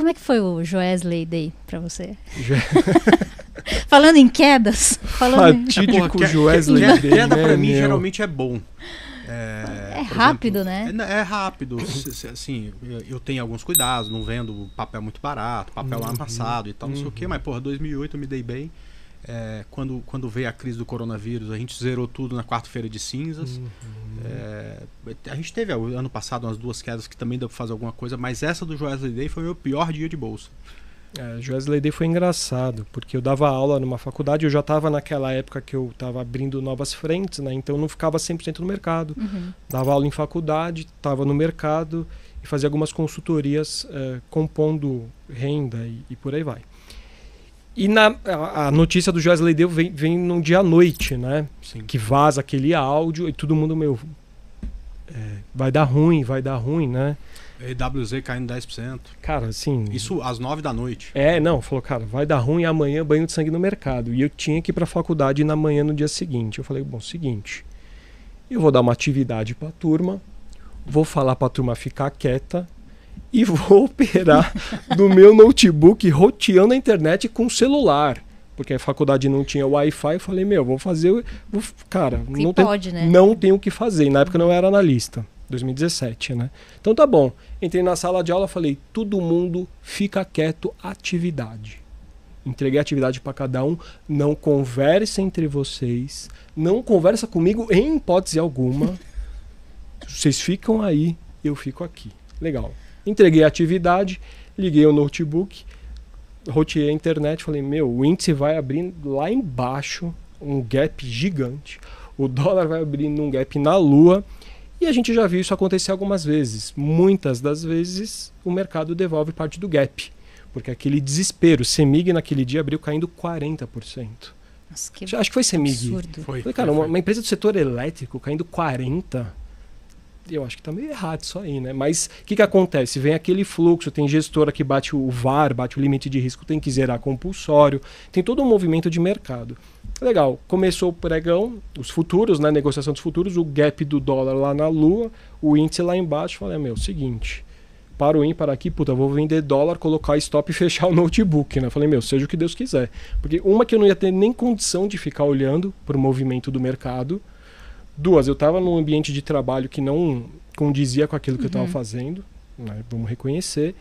Como é que foi o Joesley Day para você? Jo... falando em quedas, falando Fatídico em... É- Joesley é Day. Queda né, para mim meu. geralmente é bom. É, é rápido, exemplo, né? É, é rápido. assim, eu tenho alguns cuidados, não vendo papel muito barato, papel uhum. amassado e tal, não sei o quê, uhum. mas, porra, 2008 eu me dei bem. É, quando, quando veio a crise do coronavírus, a gente zerou tudo na quarta-feira de cinzas. Uhum. É, é, a gente teve ano passado umas duas quedas que também deu para fazer alguma coisa, mas essa do Joesley Day foi o meu pior dia de bolsa. É, Joesley Day foi engraçado, porque eu dava aula numa faculdade, eu já estava naquela época que eu estava abrindo novas frentes, né? então não ficava 100% no mercado. Uhum. Dava aula em faculdade, estava no mercado e fazia algumas consultorias é, compondo renda e, e, por aí vai. E na, a, a notícia do Joesley Day vem, vem num dia à noite, né? Sim. Que vaza aquele áudio e todo mundo, meu, é, vai dar ruim, vai dar ruim, né? EWZ caindo 10%. Cara, assim. Isso às 9 da noite. É, não, falou, cara, vai dar ruim amanhã banho de sangue no mercado. E eu tinha que ir pra faculdade na manhã no dia seguinte. Eu falei, bom, seguinte, eu vou dar uma atividade pra turma, vou falar pra turma ficar quieta e vou operar do meu notebook roteando a internet com celular porque a faculdade não tinha Wi-Fi, eu falei, meu, vou fazer. Vou, cara, que não, pode, tem, né? não tenho o que fazer. E na época eu não era analista. 2017, né? Então tá bom. Entrei na sala de aula, falei: todo mundo fica quieto, atividade. Entreguei atividade para cada um. Não conversa entre vocês. Não conversa comigo em hipótese alguma. vocês ficam aí, eu fico aqui. Legal. Entreguei a atividade, liguei o notebook roteei a internet, falei, meu, o índice vai abrir lá embaixo, um gap gigante. O dólar vai abrir um gap na lua. E a gente já viu isso acontecer algumas vezes. Muitas das vezes o mercado devolve parte do gap. Porque aquele desespero, Semig naquele dia abriu caindo 40%. Nossa, que Acho que foi Semig. Absurdo. Foi, cara, foi, foi. Uma, uma, empresa do setor elétrico caindo 40% eu acho que tá meio errado isso aí, né? Mas o que, que acontece? Vem aquele fluxo, tem gestora que bate o VAR, bate o limite de risco, tem que zerar compulsório, tem todo um movimento de mercado. Legal, começou o pregão, os futuros, né? Negociação dos futuros, o gap do dólar lá na lua, o índice lá embaixo. Falei, meu, seguinte, para o para aqui, puta, vou vender dólar, colocar stop e fechar o notebook, né? Falei, meu, seja o que Deus quiser. Porque uma que eu não ia ter nem condição de ficar olhando o movimento do mercado, Duas, eu estava num ambiente de trabalho que não condizia com aquilo que uhum. eu estava fazendo, né? vamos reconhecer.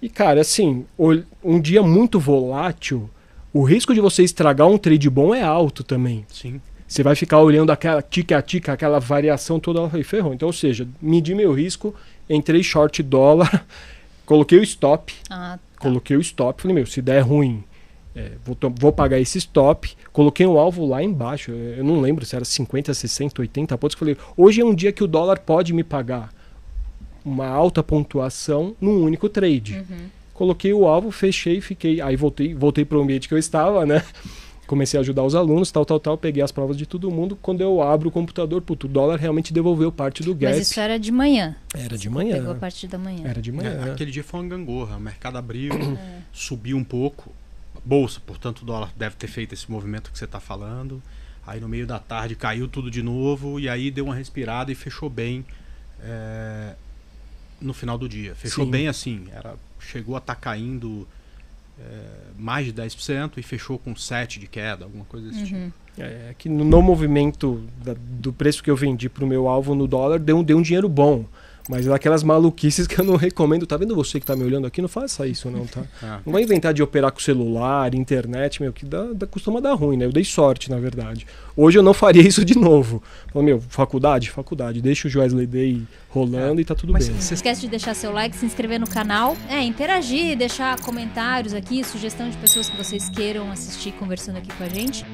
E, cara, assim, um dia muito volátil, o risco de você estragar um trade bom é alto também. Sim. Você vai ficar olhando aquela tica a tica, aquela variação toda, e ferrou. Então, ou seja, medi meu risco, entrei short dólar, coloquei o stop, ah, tá. coloquei o stop, falei, meu, se der ruim, é, vou, vou, pagar esse stop. Coloquei um alvo lá embaixo. Eu não lembro se era 50, 60, 80 pontos. Falei, hoje é um dia que o dólar pode me pagar uma alta pontuação num único trade. Uhum. Coloquei o alvo, fechei, fiquei. Aí voltei, voltei para o ambiente que eu estava, né? Comecei a ajudar os alunos, tal, tal, tal. Peguei as provas de todo mundo. Quando eu abro o computador, puto, o dólar realmente devolveu parte do gap. Mas isso era de manhã. Era de manhã. Pegou a parte da manhã. Era de manhã. É, aquele dia foi uma gangorra. O mercado abriu, é. subiu um pouco bolsa, portanto o dólar deve ter feito esse movimento que você está falando. Aí no meio da tarde caiu tudo de novo e aí deu uma respirada e fechou bem é, no final do dia. Fechou Sim. bem assim, era, chegou a estar tá caindo é, mais de 10% e fechou com 7% de queda, alguma coisa desse uhum. tipo. É, é, que no, no movimento da, do preço que eu vendi para o meu alvo no dólar, deu, deu um dinheiro bom. Mas é daquelas maluquices que eu não recomendo. Tá vendo você que tá me olhando aqui? Não faça isso, não, tá? Ah. Não vai inventar de operar com celular, internet, meu, que dá, dá, costuma dar ruim, né? Eu dei sorte, na verdade. Hoje eu não faria isso de novo. Falei, meu, faculdade, faculdade. Deixa o Wesley Day rolando é. e tá tudo Mas bem. Não esquece de deixar seu like, se inscrever no canal. É, interagir, deixar comentários aqui, sugestão de pessoas que vocês queiram assistir conversando aqui com a gente.